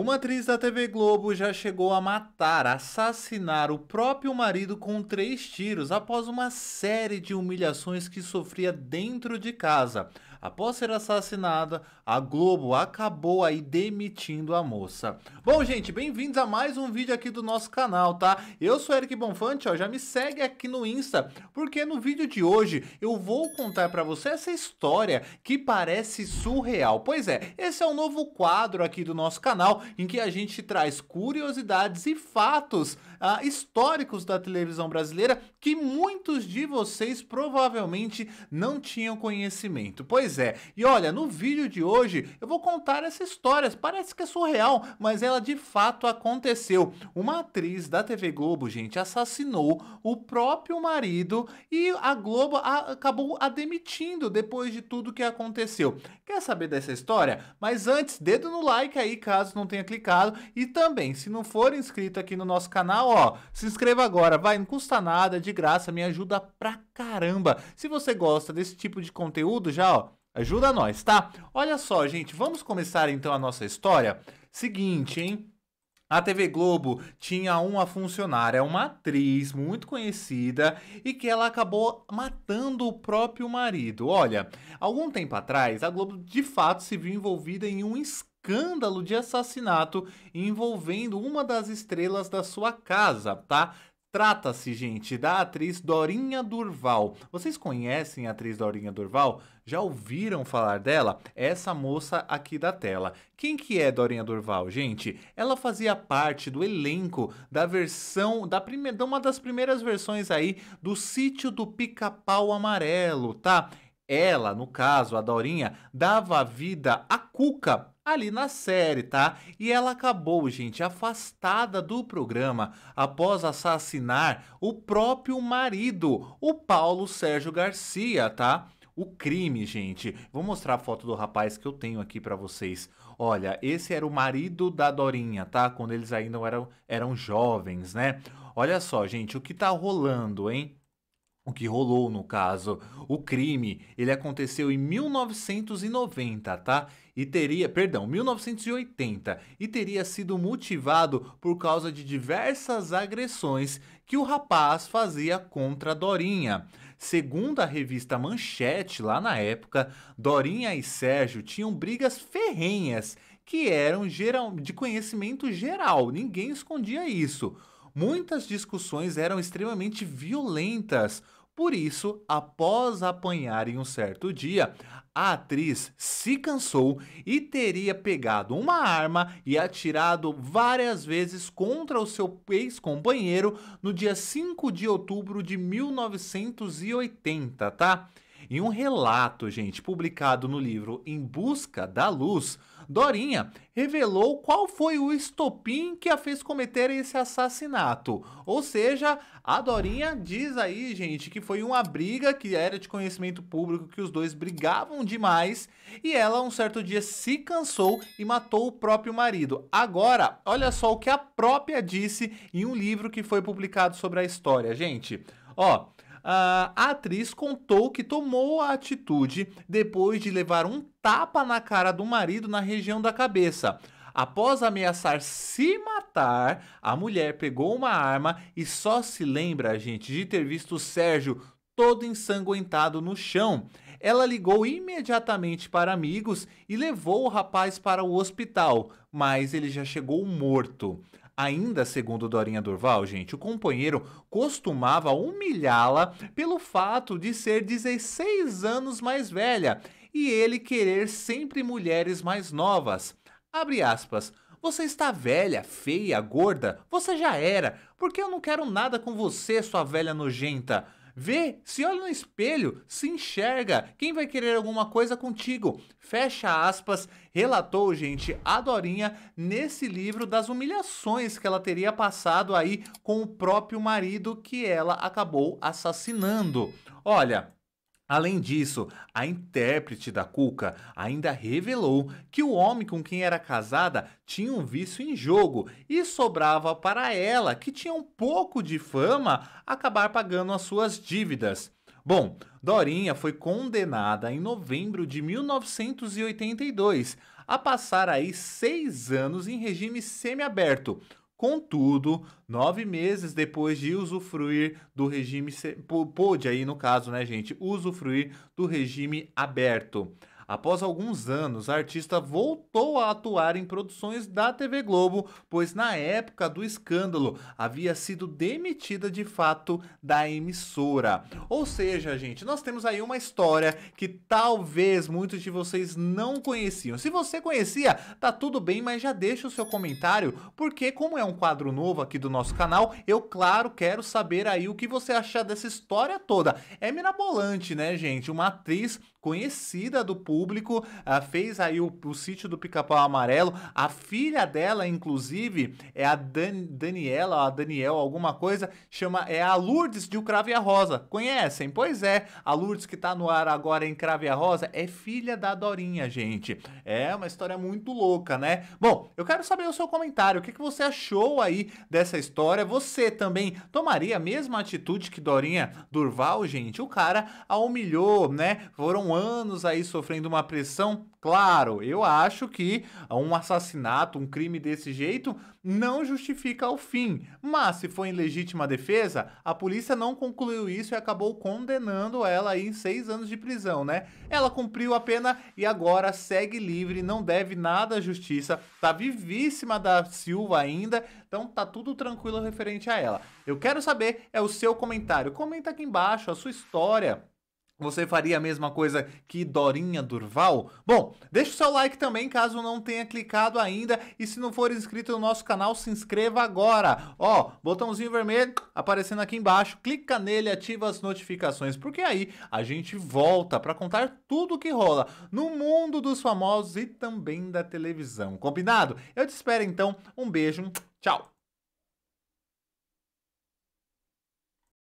Uma atriz da TV Globo já chegou a matar, assassinar o próprio marido com três tiros após uma série de humilhações que sofria dentro de casa após ser assassinada, a Globo acabou aí demitindo a moça. Bom, gente, bem-vindos a mais um vídeo aqui do nosso canal, tá? Eu sou Eric Bonfante, ó, já me segue aqui no Insta, porque no vídeo de hoje eu vou contar para você essa história que parece surreal. Pois é, esse é um novo quadro aqui do nosso canal em que a gente traz curiosidades e fatos ah, históricos da televisão brasileira que muitos de vocês provavelmente não tinham conhecimento. Pois Pois é. E olha, no vídeo de hoje eu vou contar essa história. Parece que é surreal, mas ela de fato aconteceu. Uma atriz da TV Globo, gente, assassinou o próprio marido e a Globo a, acabou a demitindo depois de tudo que aconteceu. Quer saber dessa história? Mas antes, dedo no like aí caso não tenha clicado e também, se não for inscrito aqui no nosso canal, ó, se inscreva agora, vai, não custa nada, de graça, me ajuda pra caramba. Se você gosta desse tipo de conteúdo, já ó, Ajuda nós, tá? Olha só, gente, vamos começar então a nossa história. Seguinte, hein? A TV Globo tinha uma funcionária, é uma atriz muito conhecida e que ela acabou matando o próprio marido. Olha, algum tempo atrás, a Globo de fato se viu envolvida em um escândalo de assassinato envolvendo uma das estrelas da sua casa, tá? Trata-se, gente, da atriz Dorinha Durval. Vocês conhecem a atriz Dorinha Durval? Já ouviram falar dela? Essa moça aqui da tela. Quem que é Dorinha Durval, gente? Ela fazia parte do elenco da versão da primeira, de uma das primeiras versões aí do Sítio do Pica-Pau Amarelo, tá? Ela, no caso, a Dorinha, dava vida a Cuca, ali na série, tá? E ela acabou, gente, afastada do programa após assassinar o próprio marido, o Paulo Sérgio Garcia, tá? O crime, gente. Vou mostrar a foto do rapaz que eu tenho aqui para vocês. Olha, esse era o marido da Dorinha, tá? Quando eles ainda eram, eram jovens, né? Olha só, gente, o que tá rolando, hein? O que rolou no caso? O crime, ele aconteceu em 1990, tá? E teria, perdão, 1980, e teria sido motivado por causa de diversas agressões que o rapaz fazia contra Dorinha. Segundo a revista Manchete, lá na época, Dorinha e Sérgio tinham brigas ferrenhas que eram geral, de conhecimento geral, ninguém escondia isso. Muitas discussões eram extremamente violentas, por isso, após apanhar em um certo dia, a atriz se cansou e teria pegado uma arma e atirado várias vezes contra o seu ex-companheiro no dia 5 de outubro de 1980, tá? Em um relato, gente, publicado no livro Em Busca da Luz, Dorinha revelou qual foi o estopim que a fez cometer esse assassinato. Ou seja, a Dorinha diz aí, gente, que foi uma briga que era de conhecimento público, que os dois brigavam demais e ela um certo dia se cansou e matou o próprio marido. Agora, olha só o que a própria disse em um livro que foi publicado sobre a história, gente. Ó, oh, a atriz contou que tomou a atitude depois de levar um tapa na cara do marido na região da cabeça. Após ameaçar se matar, a mulher pegou uma arma e só se lembra, gente, de ter visto o Sérgio todo ensanguentado no chão. Ela ligou imediatamente para amigos e levou o rapaz para o hospital, mas ele já chegou morto. Ainda segundo Dorinha Durval, gente, o companheiro costumava humilhá-la pelo fato de ser 16 anos mais velha e ele querer sempre mulheres mais novas. Abre aspas. Você está velha, feia, gorda, você já era. Por que eu não quero nada com você, sua velha nojenta? Vê, se olha no espelho, se enxerga. Quem vai querer alguma coisa contigo? Fecha aspas, relatou, gente, a Dorinha nesse livro das humilhações que ela teria passado aí com o próprio marido que ela acabou assassinando. Olha, Além disso, a intérprete da Cuca ainda revelou que o homem com quem era casada tinha um vício em jogo e sobrava para ela, que tinha um pouco de fama, acabar pagando as suas dívidas. Bom, Dorinha foi condenada em novembro de 1982 a passar aí seis anos em regime semiaberto, Contudo, nove meses depois de usufruir do regime, pôde aí no caso, né, gente, usufruir do regime aberto. Após alguns anos, a artista voltou a atuar em produções da TV Globo, pois na época do escândalo havia sido demitida de fato da emissora. Ou seja, gente, nós temos aí uma história que talvez muitos de vocês não conheciam. Se você conhecia, tá tudo bem, mas já deixa o seu comentário, porque como é um quadro novo aqui do nosso canal, eu claro quero saber aí o que você achar dessa história toda. É mirabolante, né, gente? Uma atriz conhecida do público, uh, fez aí o, o sítio do Pica-Pau Amarelo. A filha dela, inclusive, é a Dan Daniela, a Daniel, alguma coisa, chama é a Lourdes de O Crave a Rosa. Conhecem? Pois é, a Lourdes que tá no ar agora em Crave a Rosa é filha da Dorinha, gente. É uma história muito louca, né? Bom, eu quero saber o seu comentário. O que, que você achou aí dessa história? Você também tomaria a mesma atitude que Dorinha Durval, gente? O cara a humilhou, né? Foram anos aí sofrendo uma pressão. Claro, eu acho que um assassinato, um crime desse jeito, não justifica o fim. Mas se foi em legítima defesa, a polícia não concluiu isso e acabou condenando ela aí em seis anos de prisão, né? Ela cumpriu a pena e agora segue livre, não deve nada à justiça, tá vivíssima da Silva ainda, então tá tudo tranquilo referente a ela. Eu quero saber é o seu comentário. Comenta aqui embaixo a sua história você faria a mesma coisa que Dorinha Durval? Bom, deixa o seu like também caso não tenha clicado ainda e se não for inscrito no nosso canal, se inscreva agora. Ó, botãozinho vermelho aparecendo aqui embaixo, clica nele, ativa as notificações, porque aí a gente volta para contar tudo o que rola no mundo dos famosos e também da televisão. Combinado? Eu te espero então. Um beijo. Tchau.